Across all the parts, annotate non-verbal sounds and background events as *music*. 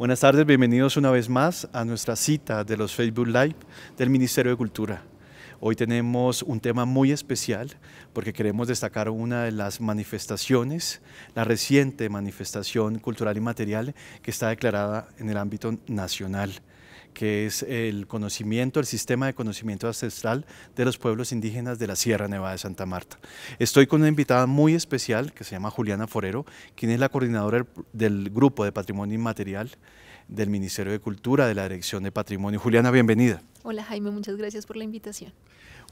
Buenas tardes, bienvenidos una vez más a nuestra cita de los Facebook Live del Ministerio de Cultura. Hoy tenemos un tema muy especial porque queremos destacar una de las manifestaciones, la reciente manifestación cultural y material que está declarada en el ámbito nacional que es el conocimiento, el sistema de conocimiento ancestral de los pueblos indígenas de la Sierra Nevada de Santa Marta. Estoy con una invitada muy especial que se llama Juliana Forero, quien es la coordinadora del Grupo de Patrimonio Inmaterial del Ministerio de Cultura de la Dirección de Patrimonio. Juliana, bienvenida. Hola Jaime, muchas gracias por la invitación.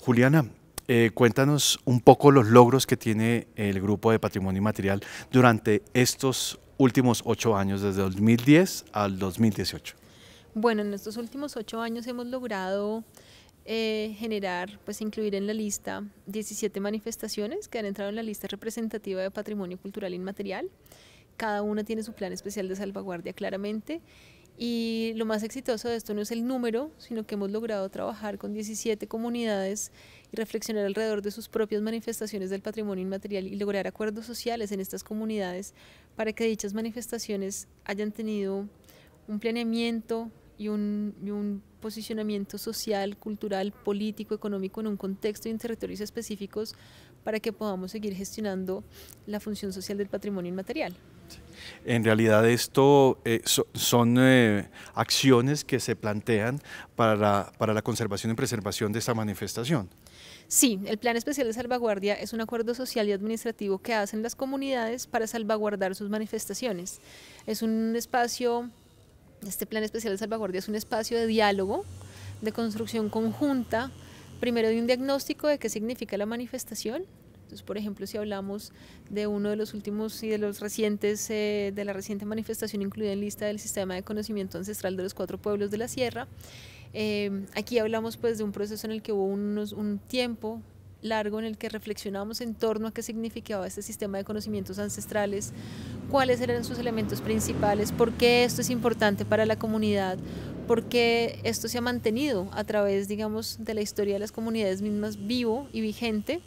Juliana, eh, cuéntanos un poco los logros que tiene el Grupo de Patrimonio Inmaterial durante estos últimos ocho años, desde 2010 al 2018. Bueno, en estos últimos ocho años hemos logrado eh, generar, pues incluir en la lista 17 manifestaciones que han entrado en la lista representativa de patrimonio cultural inmaterial. Cada una tiene su plan especial de salvaguardia claramente. Y lo más exitoso de esto no es el número, sino que hemos logrado trabajar con 17 comunidades y reflexionar alrededor de sus propias manifestaciones del patrimonio inmaterial y lograr acuerdos sociales en estas comunidades para que dichas manifestaciones hayan tenido un planeamiento y un, posicionamiento social, cultural, político, económico en un contexto y en territorios específicos para que podamos seguir gestionando la función social del patrimonio inmaterial. En realidad esto eh, son eh, acciones que se plantean para para la conservación y preservación de esta manifestación. Sí, el Plan Especial de Salvaguardia es un acuerdo social y administrativo que hacen las comunidades para salvaguardar sus manifestaciones. Es un espacio este plan especial de salvaguardia es un espacio de diálogo, de construcción conjunta, primero de un diagnóstico de qué significa la manifestación. Entonces, por ejemplo, si hablamos de uno de los últimos y de los recientes, eh, de la reciente manifestación incluida en lista del sistema de conocimiento ancestral de los cuatro pueblos de la sierra, eh, aquí hablamos pues de un proceso en el que hubo unos, un tiempo largo en el que reflexionamos en torno a qué significaba este sistema de conocimientos ancestrales, cuáles eran sus elementos principales, por qué esto es importante para la comunidad, por qué esto se ha mantenido a través, digamos, de la historia de las comunidades mismas vivo y vigente.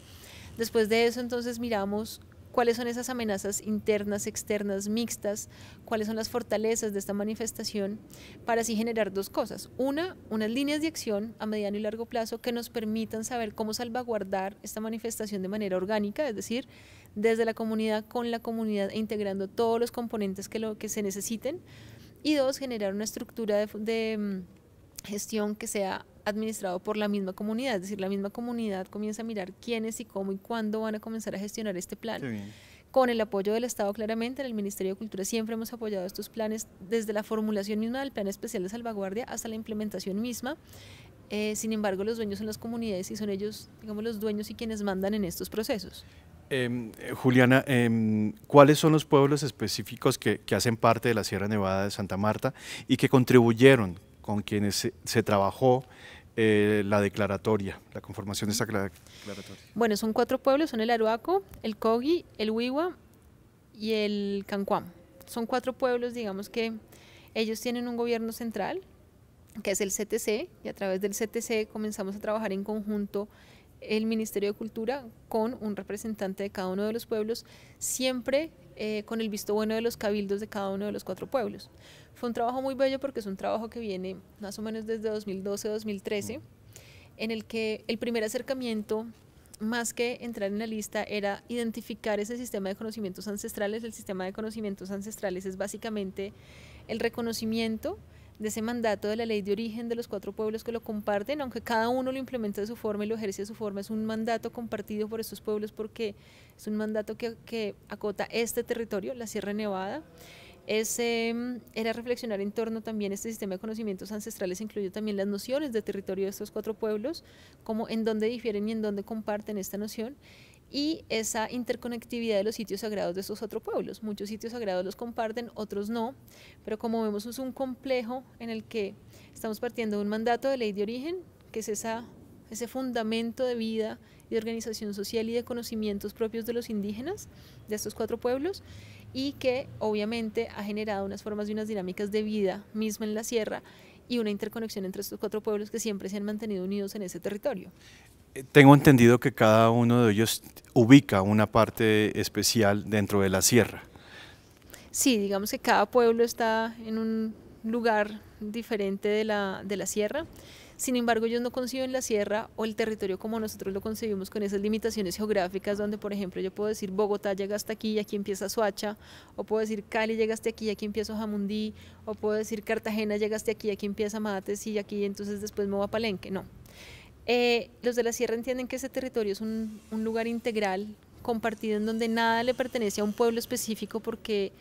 Después de eso entonces miramos cuáles son esas amenazas internas, externas, mixtas, cuáles son las fortalezas de esta manifestación, para así generar dos cosas. Una, unas líneas de acción a mediano y largo plazo que nos permitan saber cómo salvaguardar esta manifestación de manera orgánica, es decir, desde la comunidad, con la comunidad e integrando todos los componentes que, lo, que se necesiten. Y dos, generar una estructura de mm, gestión que sea administrado por la misma comunidad, es decir, la misma comunidad comienza a mirar quiénes y cómo y cuándo van a comenzar a gestionar este plan. Con el apoyo del Estado, claramente, en el Ministerio de Cultura siempre hemos apoyado estos planes desde la formulación misma del Plan Especial de Salvaguardia hasta la implementación misma. Eh, sin embargo, los dueños son las comunidades y son ellos, digamos, los dueños y quienes mandan en estos procesos. Em, eh, Juliana, em, ¿cuáles son los pueblos específicos que hacen parte de la Sierra Nevada de Santa Marta y que contribuyeron con quienes se, trabajó eh, la declaratoria, la conformación de esa declaratoria. Bueno, son cuatro pueblos, son el Aruaco, el Cogui, el Huigua y el Cancuam. Son cuatro pueblos, digamos que ellos tienen un gobierno central, que es el CTC, y a través del CTC comenzamos a trabajar en conjunto el Ministerio de Cultura con un representante de cada uno de los pueblos, siempre eh, con el visto bueno de los cabildos de cada uno de los cuatro pueblos. Fue un trabajo muy bello porque es un trabajo que viene más o menos desde 2012-2013, en el que el primer acercamiento, más que entrar en la lista, era identificar ese sistema de conocimientos ancestrales. El sistema de conocimientos ancestrales es básicamente el reconocimiento de ese mandato de la ley de origen de los cuatro pueblos que lo comparten, aunque cada uno lo implementa de su forma y lo ejerce de su forma, es un mandato compartido por estos pueblos porque es un mandato que, que acota este territorio, la Sierra Nevada, Em, era reflexionar en torno también a este sistema de conocimientos ancestrales, incluyó también las nociones de territorio de estos cuatro pueblos, como en dónde difieren y en dónde comparten esta noción y esa interconectividad de los sitios sagrados de estos otros pueblos. Muchos sitios sagrados los comparten, otros no, pero como vemos es un complejo en el que estamos partiendo de un mandato de ley de origen, que es esa, ese fundamento de vida y de organización social y de conocimientos propios de los indígenas de estos cuatro pueblos, y que obviamente ha generado unas formas y unas dinámicas de vida misma en la sierra y una interconexión entre estos cuatro pueblos que siempre se han mantenido unidos en ese territorio. Eh, tengo entendido que cada uno de ellos ubica una parte especial dentro de la sierra. Sí, digamos que cada pueblo está en un lugar diferente de la, de la sierra. Sin embargo, yo no en la sierra o el territorio como nosotros lo concebimos con esas limitaciones geográficas donde, por ejemplo, yo puedo decir Bogotá llega hasta aquí y aquí empieza Soacha, o puedo decir Cali llega hasta aquí y aquí empieza Jamundí, o puedo decir Cartagena llega hasta aquí y aquí empieza Mates y aquí entonces después me voy a Palenque. No. Eh, los de la sierra entienden que ese territorio es un lugar integral, compartido, en donde nada le pertenece a un pueblo específico porque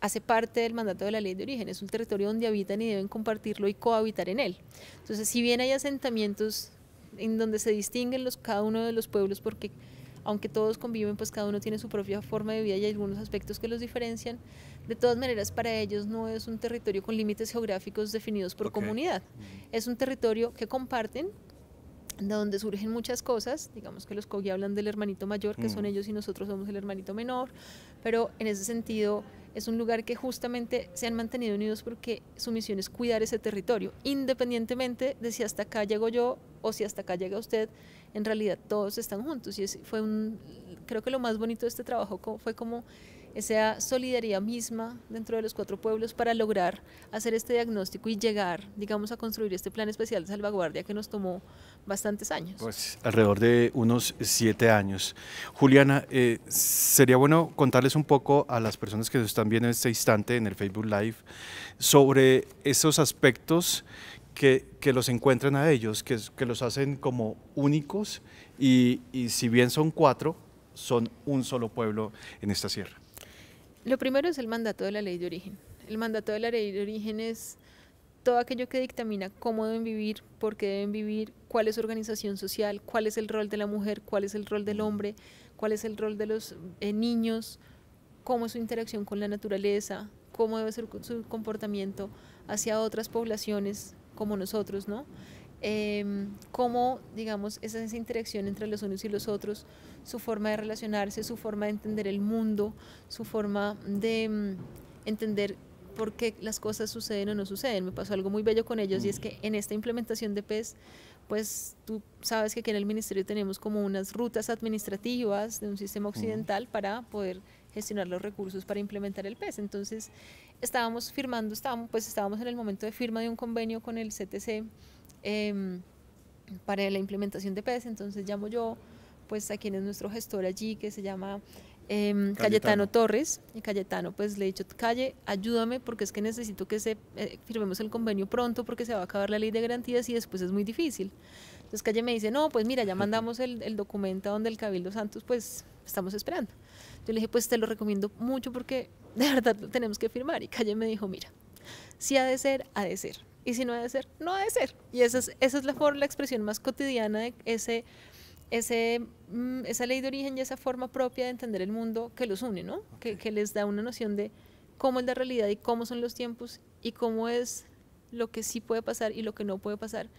hace parte del mandato de la ley de origen, es un territorio donde habitan y deben compartirlo y cohabitar en él. Entonces, si bien hay asentamientos en donde se distinguen los, cada uno de los pueblos porque aunque todos conviven, pues cada uno tiene su propia forma de vida y hay algunos aspectos que los diferencian. De todas maneras, para ellos no es un territorio con límites geográficos definidos por comunidad. Mm. Es un territorio que comparten, de donde surgen muchas cosas. Digamos que los Kogi hablan del hermanito mayor, que son mm. ellos y nosotros somos el hermanito menor, pero en ese sentido es un lugar que justamente se han mantenido unidos porque su misión es cuidar ese territorio, independientemente de si hasta acá llego yo o si hasta acá llega usted, en realidad todos están juntos y es, fue un, creo que lo más bonito de este trabajo fue como esa solidaridad misma dentro de los cuatro pueblos para lograr hacer este diagnóstico y llegar, digamos, a construir este plan especial de salvaguardia que nos tomó bastantes años. Pues alrededor de unos siete años. Juliana, eh, sería bueno contarles un poco a las personas que nos están viendo en este instante en el Facebook Live sobre esos aspectos que, los encuentran a ellos, que, los hacen como únicos y si bien son cuatro, son un solo pueblo en esta sierra. Lo primero es el mandato de la ley de origen. El mandato de la ley de origen es todo aquello que dictamina cómo deben vivir, por qué deben vivir, cuál es su organización social, cuál es el rol de la mujer, cuál es el rol del hombre, cuál es el rol de los eh, niños, cómo es su interacción con la naturaleza, cómo debe ser su comportamiento hacia otras poblaciones como nosotros, ¿no? eh, cómo, digamos, esa, interacción entre los unos y los otros, su forma de relacionarse, su forma de entender el mundo, su forma de em, entender por qué las cosas suceden o no suceden. Me pasó algo muy bello con ellos y es mm. que en esta implementación de PES, pues tú sabes que aquí en el ministerio tenemos como unas rutas administrativas de un sistema occidental para poder gestionar los recursos para implementar el PES. Entonces, estábamos firmando, estábamos, pues estábamos en el momento de firma de un convenio con el CTC Em, para la implementación de PES. Entonces llamo yo pues a quien es nuestro gestor allí, que se llama em, Cayetano. Torres. Y Cayetano pues le he dicho, Calle, ayúdame porque es que necesito que se, eh, firmemos el convenio pronto porque se va a acabar la ley de garantías y después es muy difícil. Entonces Calle me dice, no, pues mira, ya *laughs* mandamos el, el documento donde el Cabildo Santos, pues estamos esperando. Yo le dije, pues te lo recomiendo mucho porque de *laughs* verdad lo tenemos que firmar. Y Calle me dijo, mira, si ha de ser, ha de ser. Y si no ha de ser, no ha de ser. Y esa es, esa es la, forma, la expresión más cotidiana de ese, ese, mm, esa ley de origen y esa forma propia de entender el mundo que los une, ¿no? Que, que les da una noción de cómo es la realidad y cómo son los tiempos y cómo es lo que sí puede pasar y lo que no puede pasar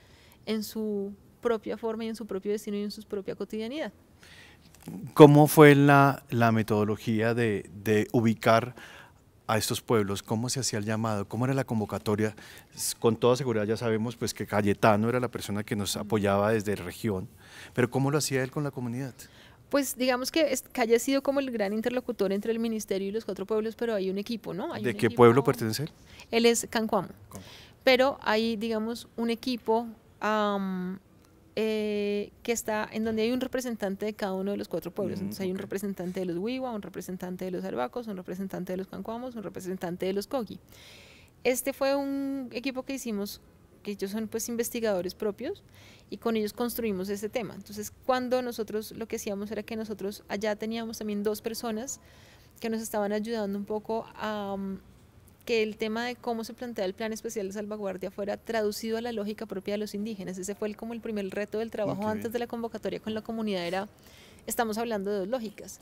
en su propia forma y en su propio destino y en su propia cotidianidad. ¿Cómo fue la, la metodología de, de ubicar a estos pueblos, cómo se hacía el llamado, cómo era la convocatoria. Con toda seguridad ya sabemos pues que Cayetano era la persona que nos apoyaba desde la región, pero ¿cómo lo hacía él con la comunidad? pues digamos que, haya sido como el gran interlocutor entre el ministerio y los cuatro pueblos, pero hay un equipo, ¿no? ¿De qué pueblo pertenece él? Él es Cancuamo. Pero hay, digamos, un equipo eh, que está en donde hay un representante de cada uno de los cuatro pueblos. Mm, Entonces hay un representante de los Wiwa, un representante de los albacos, un representante de los Cancuamos, un representante de los Kogi. Este fue un equipo que hicimos, que ellos son pues investigadores propios, y con ellos construimos este tema. Entonces cuando nosotros lo que hacíamos era que nosotros allá teníamos también dos personas que nos estaban ayudando un poco a, que el tema de cómo se plantea el plan especial de salvaguardia fuera traducido a la lógica propia de los indígenas. Ese fue como el primer reto del trabajo antes de la convocatoria con la comunidad, era, estamos hablando de dos lógicas.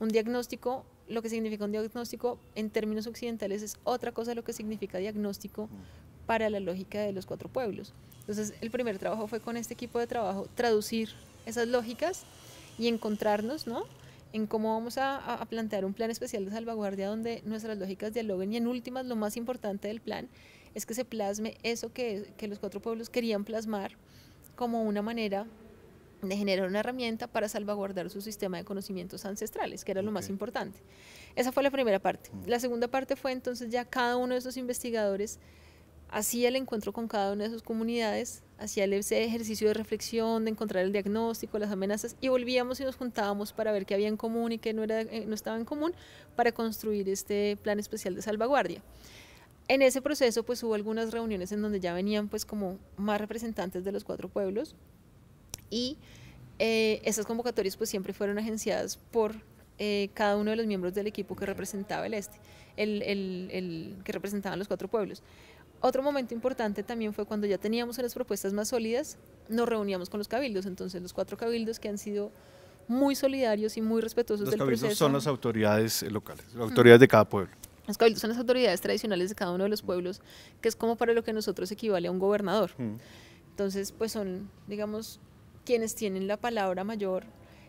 Un diagnóstico, lo que significa un diagnóstico en términos occidentales es otra cosa lo que significa diagnóstico mm. para la lógica de los cuatro pueblos. Entonces, el primer trabajo fue con este equipo de trabajo traducir esas lógicas y encontrarnos, ¿no? en cómo vamos a, plantear un plan especial de salvaguardia donde nuestras lógicas dialoguen y en últimas lo más importante del plan es que se plasme eso que, los cuatro pueblos querían plasmar como una manera de generar una herramienta para salvaguardar su sistema de conocimientos ancestrales, que era lo más importante. Esa fue la primera parte. Mm. La segunda parte fue entonces ya cada uno de esos investigadores Hacía el encuentro con cada una de sus comunidades, hacía ese ejercicio de reflexión, de encontrar el diagnóstico, las amenazas, y volvíamos y nos juntábamos para ver qué había en común y qué no, era, eh, no estaba en común para construir este plan especial de salvaguardia. En ese proceso pues hubo algunas reuniones en donde ya venían pues como más representantes de los cuatro pueblos y eh, esas convocatorias pues siempre fueron agenciadas por eh, cada uno de los miembros del equipo que representaba el este, que representaban los cuatro pueblos. Otro momento importante también fue cuando ya teníamos las propuestas más sólidas, nos reuníamos con los cabildos, entonces los cuatro cabildos que han sido muy solidarios y muy respetuosos del proceso. Los cabildos son las autoridades eh, locales, las mm. autoridades de cada pueblo. Los cabildos son las autoridades tradicionales de cada uno de los pueblos, que es como para lo que nosotros equivale a un gobernador. Mm. Entonces, pues son, digamos, quienes tienen la palabra mayor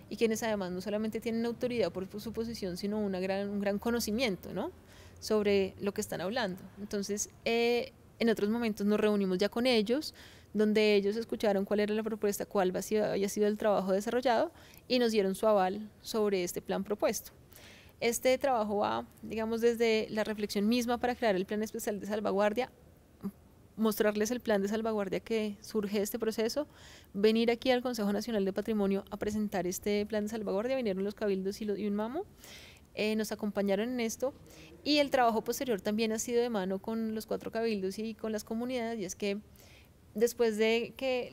y quienes además no solamente tienen autoridad por su posición, sino una gran, un gran conocimiento, ¿no? sobre lo que están hablando. Entonces, eh, en otros momentos nos reunimos ya con ellos, donde ellos escucharon cuál era la propuesta, cuál había sido el trabajo desarrollado y nos dieron su aval sobre este plan propuesto. Este trabajo va, digamos, desde la reflexión misma para crear el plan especial de salvaguardia, mostrarles el plan de salvaguardia que surge de este proceso, venir aquí al Consejo Nacional de Patrimonio a presentar este plan de salvaguardia, vinieron los cabildos y, y un mamo, eh, nos acompañaron en esto y el trabajo posterior también ha sido de mano con los cuatro cabildos y con las comunidades y es que después de que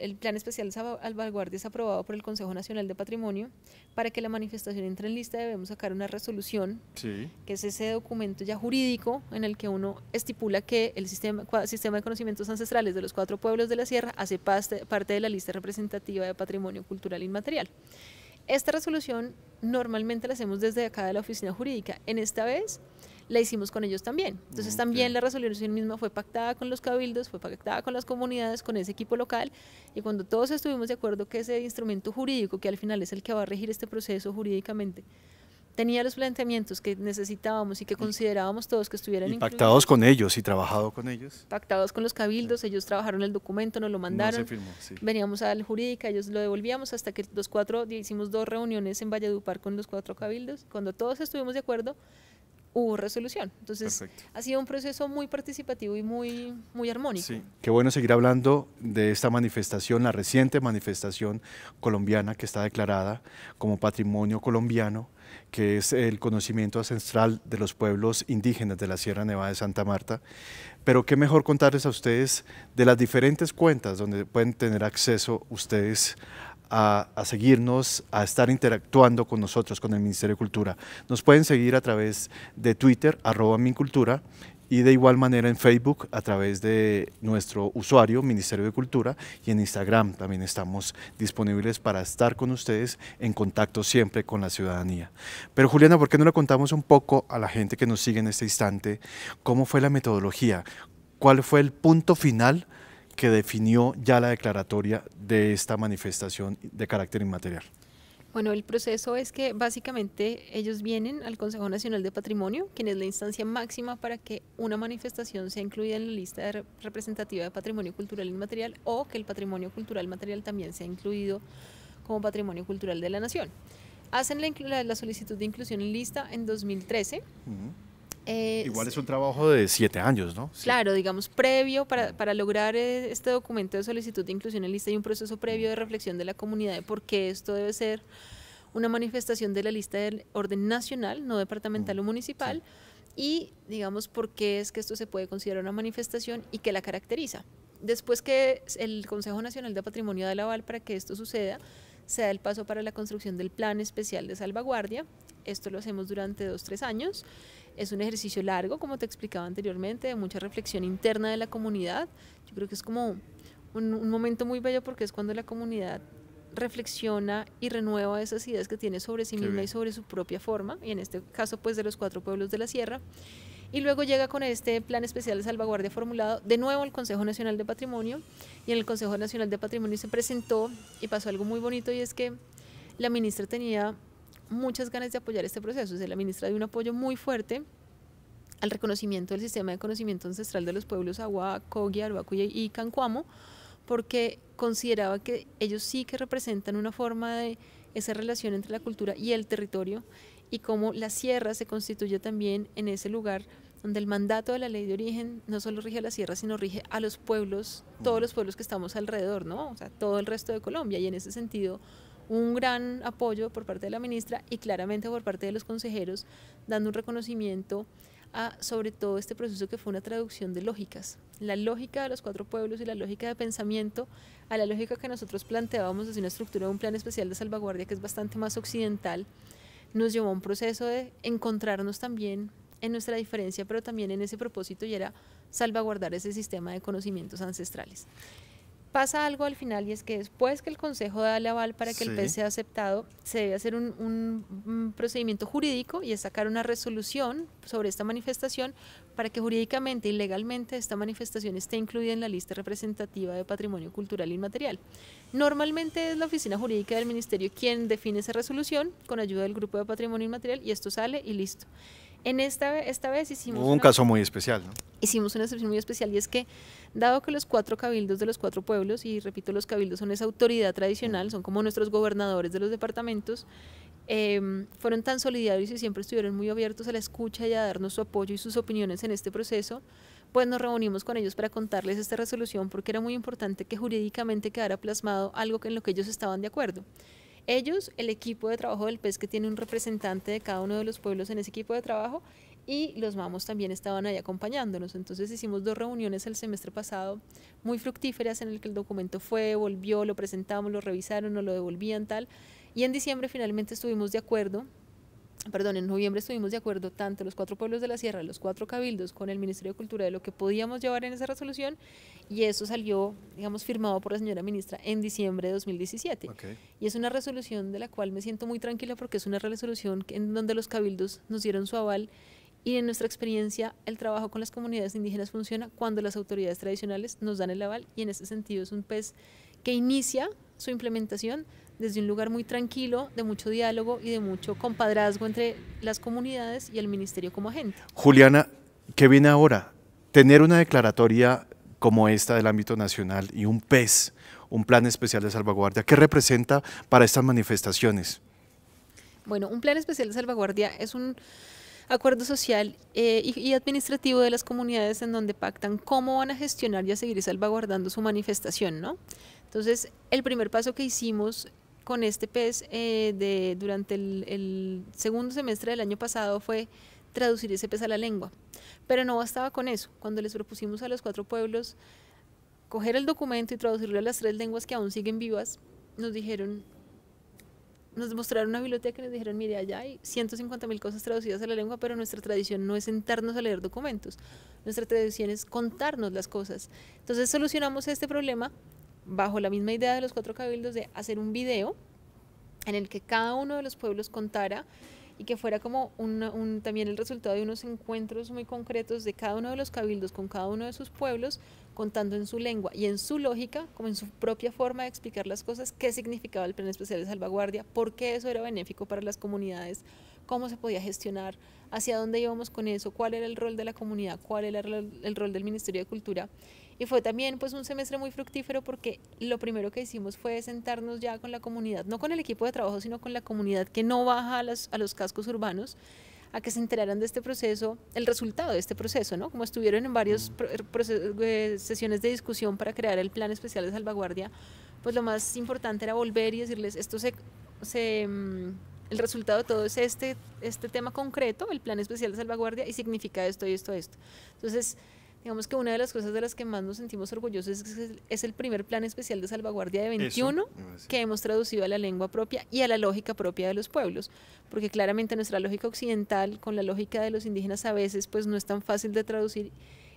el, plan especial de salvaguardia es aprobado por el Consejo Nacional de Patrimonio, para que la manifestación entre en lista debemos sacar una resolución, que es ese documento ya jurídico en el que uno estipula que el sistema, sistema de conocimientos ancestrales de los cuatro pueblos de la sierra hace parte, parte de la lista representativa de patrimonio cultural inmaterial. Esta resolución normalmente la hacemos desde acá de la oficina jurídica. En esta vez la hicimos con ellos también. Entonces también la resolución misma fue pactada con los cabildos, fue pactada con las comunidades, con ese equipo local y cuando todos estuvimos de acuerdo que ese instrumento jurídico, que al final es el que va a regir este proceso jurídicamente, tenía los planteamientos que necesitábamos y que considerábamos todos que estuvieran impactados pactados con ellos y trabajado con ellos. Pactados con los cabildos, ellos trabajaron el documento, nos lo mandaron. se firmó, Veníamos al jurídica, ellos lo devolvíamos hasta que los cuatro hicimos dos reuniones en Valledupar con los cuatro cabildos. Cuando todos estuvimos de acuerdo, hubo resolución. Entonces, ha sido un proceso muy participativo y muy, muy armónico. Sí, qué bueno seguir hablando de esta manifestación, la reciente manifestación colombiana que está declarada como patrimonio colombiano que es el conocimiento ancestral de los pueblos indígenas de la Sierra Nevada de Santa Marta. Pero qué mejor contarles a ustedes de las diferentes cuentas donde pueden tener acceso ustedes a, seguirnos, a estar interactuando con nosotros, con el Ministerio de Cultura. Nos pueden seguir a través de Twitter, arroba Mincultura, y de igual manera en Facebook a través de nuestro usuario, Ministerio de Cultura, y en Instagram también estamos disponibles para estar con ustedes en contacto siempre con la ciudadanía. Pero Juliana, ¿por qué no le contamos un poco a la gente que nos sigue en este instante cómo fue la metodología? ¿Cuál fue el punto final? que definió ya la declaratoria de esta manifestación de carácter inmaterial? Bueno, el proceso es que básicamente ellos vienen al Consejo Nacional de Patrimonio, quien es la instancia máxima para que una manifestación sea incluida en la lista representativa de patrimonio cultural inmaterial o que el patrimonio cultural material también sea incluido como patrimonio cultural de la nación. Hacen la, solicitud de inclusión en lista en 2013. Eh, Igual es un trabajo de siete años, ¿no? Claro, digamos, previo para, mm. para, lograr e, este documento de solicitud de inclusión en lista y un proceso previo mm. de reflexión de la comunidad de por qué esto debe ser una manifestación de la lista del orden nacional, no departamental mm. o municipal, y digamos por qué es que esto se puede considerar una manifestación y qué la caracteriza. Después que el Consejo Nacional de Patrimonio de la aval para que esto suceda, se da el paso para la construcción del Plan Especial de Salvaguardia. Esto lo hacemos durante dos, tres años es un ejercicio largo, como te explicaba anteriormente, de mucha reflexión interna de la comunidad. Yo creo que es como un, momento muy bello porque es cuando la comunidad reflexiona y renueva esas ideas que tiene sobre sí misma y sobre su propia forma, y en este caso pues de los cuatro pueblos de la sierra. Y luego llega con este plan especial de salvaguardia formulado de nuevo al Consejo Nacional de Patrimonio, y en el Consejo Nacional de Patrimonio se presentó y pasó algo muy bonito y es que la ministra tenía muchas ganas de apoyar este proceso. es la ministra de un apoyo muy fuerte al reconocimiento del sistema de conocimiento ancestral de los pueblos Agua, Cogui, y Cancuamo, porque consideraba que ellos sí que representan una forma de esa relación entre la cultura y el territorio y cómo la sierra se constituye también en ese lugar donde el mandato de la ley de origen no solo rige a la sierra, sino rige a los pueblos, todos los pueblos que estamos alrededor, ¿no? O sea, todo el resto de Colombia. Y en ese sentido, un gran apoyo por parte de la ministra y claramente por parte de los consejeros, dando un reconocimiento a sobre todo este proceso que fue una traducción de lógicas, la lógica de los cuatro pueblos y la lógica de pensamiento a la lógica que nosotros planteábamos desde una estructura de un plan especial de salvaguardia que es bastante más occidental, nos llevó a un proceso de encontrarnos también en nuestra diferencia, pero también en ese propósito y era salvaguardar ese sistema de conocimientos ancestrales pasa algo al final y es que después que el Consejo da el aval para que el PES sea aceptado, se debe hacer un, procedimiento jurídico y es sacar una resolución sobre esta manifestación para que jurídicamente y legalmente esta manifestación esté incluida en la lista representativa de patrimonio cultural inmaterial. Normalmente es la oficina jurídica del Ministerio quien define esa resolución con ayuda del Grupo de Patrimonio Inmaterial y esto sale y listo. En esta, esta vez hicimos... un caso muy especial, Hicimos una excepción muy especial y es que, dado que los cuatro cabildos de los cuatro pueblos, y repito, los cabildos son esa autoridad tradicional, son como nuestros gobernadores de los departamentos, em, fueron tan solidarios y siempre estuvieron muy abiertos a la escucha y a darnos su apoyo y sus opiniones en este proceso, pues nos reunimos con ellos para contarles esta resolución porque era muy importante que jurídicamente quedara plasmado algo en lo que ellos estaban de acuerdo ellos, el equipo de trabajo del PES que tiene un representante de cada uno de los pueblos en ese equipo de trabajo y los mamos también estaban ahí acompañándonos. Entonces hicimos dos reuniones el semestre pasado muy fructíferas en el que el documento fue, volvió, lo presentamos, lo revisaron, nos lo devolvían tal. Y en diciembre finalmente estuvimos de acuerdo perdón, en noviembre estuvimos de acuerdo tanto los cuatro pueblos de la sierra, los cuatro cabildos con el Ministerio de Cultura de lo que podíamos llevar en esa resolución y eso salió, digamos, firmado por la señora ministra en diciembre de 2017. Y es una resolución de la cual me siento muy tranquila porque es una resolución en donde los cabildos nos dieron su aval y en nuestra experiencia el trabajo con las comunidades indígenas funciona cuando las autoridades tradicionales nos dan el aval y en ese sentido es un pez que inicia su implementación desde un lugar muy tranquilo, de mucho diálogo y de mucho compadrazgo entre las comunidades y el ministerio como agente. Juliana, ¿qué viene ahora? Tener una declaratoria como esta del ámbito nacional y un PES, un plan especial de salvaguardia, ¿qué representa para estas manifestaciones? Bueno, un plan especial de salvaguardia es un acuerdo social eh, y, y, administrativo de las comunidades en donde pactan cómo van a gestionar y a seguir salvaguardando su manifestación, ¿no? Entonces, el primer paso que hicimos con este pez eh, de, durante el, segundo semestre del año pasado fue traducir ese pez a la lengua. Pero no bastaba con eso. Cuando les propusimos a los cuatro pueblos coger el documento y traducirlo a las tres lenguas que aún siguen vivas, nos dijeron, nos mostraron una biblioteca y nos dijeron, mire, allá hay 150 mil cosas traducidas a la lengua, pero nuestra tradición no es sentarnos a leer documentos, nuestra tradición es contarnos las cosas. Entonces solucionamos este problema bajo la misma idea de los cuatro cabildos de hacer un video en el que cada uno de los pueblos contara y que fuera como un, también el resultado de unos encuentros muy concretos de cada uno de los cabildos con cada uno de sus pueblos, contando en su lengua y en su lógica, como en su propia forma de explicar las cosas, qué significaba el Plan Especial de Salvaguardia, por qué eso era benéfico para las comunidades, cómo se podía gestionar, hacia dónde íbamos con eso, cuál era el rol de la comunidad, cuál era el rol del Ministerio de Cultura. Y fue también pues un semestre muy fructífero porque lo primero que hicimos fue sentarnos ya con la comunidad, no con el equipo de trabajo, sino con la comunidad que no baja a los, a los cascos urbanos a que se enteraran de este proceso, el resultado de este proceso, ¿no? Como estuvieron en varias er, eh, sesiones de discusión para crear el plan especial de salvaguardia, pues lo más importante era volver y decirles, esto se, se mm, el resultado de todo es este, este tema concreto, el plan especial de salvaguardia, y significa esto y esto, esto. Entonces, Digamos que una de las cosas de las que más nos sentimos orgullosos es, es el primer plan especial de salvaguardia de 21 que hemos traducido a la lengua propia y a la lógica propia de los pueblos, porque claramente nuestra lógica occidental con la lógica de los indígenas a veces pues no es tan fácil de traducir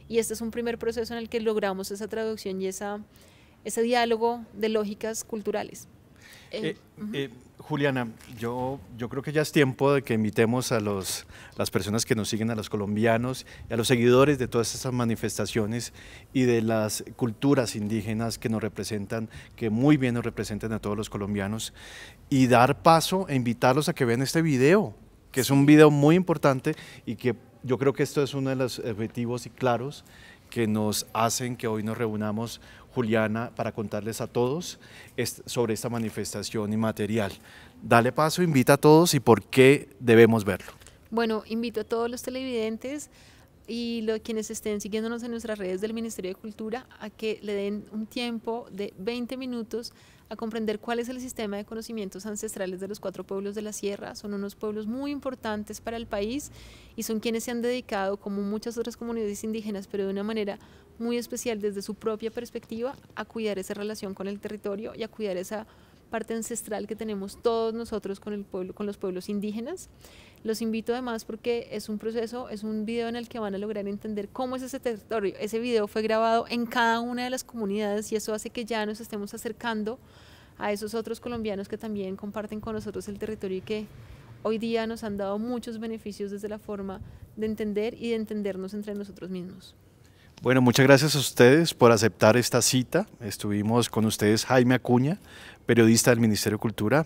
y este es un primer proceso en el que logramos esa traducción y esa, ese diálogo de lógicas culturales. Eh, eh, Juliana, yo, yo creo que ya es tiempo de que invitemos a las personas que nos siguen, a los colombianos, a los seguidores de todas estas manifestaciones y de las culturas indígenas que nos representan, que muy bien nos representan a todos los colombianos, y dar paso e invitarlos a que vean este video, que es un video muy importante y que yo creo que esto es uno de los objetivos y claros que nos hacen que hoy nos reunamos, Juliana, para contarles a todos sobre esta manifestación inmaterial. Dale paso, invita a todos y por qué debemos verlo. Bueno, invito a todos los televidentes y quienes estén siguiéndonos en nuestras redes del Ministerio de Cultura a que le den un tiempo de 20 minutos a comprender cuál es el sistema de conocimientos ancestrales de los cuatro pueblos de la sierra. Son unos pueblos muy importantes para el país y son quienes se han dedicado, como muchas otras comunidades indígenas, pero de una manera muy especial desde su propia perspectiva, a cuidar esa relación con el territorio y a cuidar esa parte ancestral que tenemos todos nosotros con, el pueblo, con los pueblos indígenas. Los invito además porque es un proceso, es un video en el que van a lograr entender cómo es ese territorio. Ese video fue grabado en cada una de las comunidades y eso hace que ya nos estemos acercando a esos otros colombianos que también comparten con nosotros el territorio y que hoy día nos han dado muchos beneficios desde la forma de entender y de entendernos entre nosotros mismos. Bueno, muchas gracias a ustedes por aceptar esta cita. Estuvimos con ustedes Jaime Acuña, periodista del Ministerio de Cultura,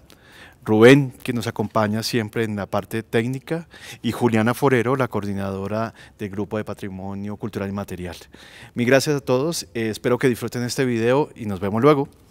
Rubén, que nos acompaña siempre en la parte técnica, y Juliana Forero, la coordinadora del Grupo de Patrimonio Cultural y Material. Mi gracias a todos, eh, espero que disfruten este video y nos vemos luego.